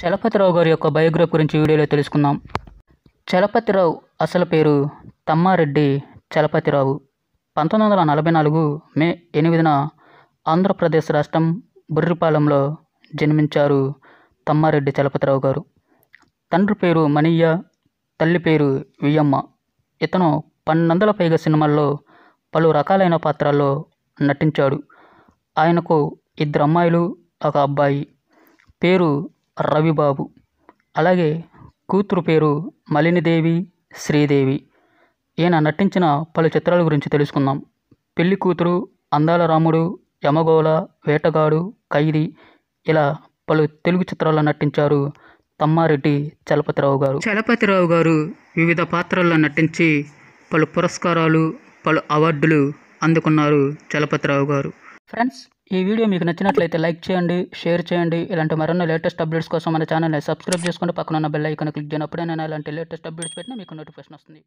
చలపతిరావు గారి యొక్క బయోగ్రఫ్ గురించి వీడియోలో తెలుసుకుందాం చలపతిరావు అసలు పేరు తమ్మారెడ్డి చలపతిరావు పంతొమ్మిది వందల నలభై నాలుగు మే ఎనిమిదిన ఆంధ్రప్రదేశ్ రాష్ట్రం బుర్రిపాలెంలో జన్మించారు తమ్మారెడ్డి చలపతిరావు గారు తండ్రి పేరు మణియ్య తల్లి పేరు వియ్యమ్మ ఇతను పన్నెండల పైగా సినిమాల్లో పలు రకాలైన పాత్రల్లో నటించాడు ఆయనకు ఇద్దరు అమ్మాయిలు ఒక అబ్బాయి పేరు రవిబాబు అలాగే కూతురు పేరు మలినిదేవి శ్రీదేవి ఈయన నటించిన పలు చిత్రాల గురించి తెలుసుకుందాం పెళ్లి కూతురు అందాల రాముడు యమగోళ వేటగాడు ఖైదీ ఇలా పలు తెలుగు చిత్రాల్లో నటించారు తమ్మారెడ్డి చలపతిరావు గారు చలపతిరావు గారు వివిధ పాత్రల్లో నటించి పలు పురస్కారాలు పలు అవార్డులు అందుకున్నారు చలపతిరావు గారు ఫ్రెండ్స్ ఈ వీడియో మీకు నచ్చినట్లయితే లైక్ చేయండి షేర్ చేయండి ఇలాంటి మరిన్ని లేటెస్ట్ అప్డేట్స్ కోసం మన ఛానల్ని సబ్స్క్రైబ్ చేసుకుంటే పక్కన ఉన్న బెల్ ఐకాన్ క్లిక్ చేయనప్పుడే నేను ఇలాంటి లేటెస్ట్ అప్డేట్స్ పెట్టినా మీకు నోటిఫికేషన్ వస్తుంది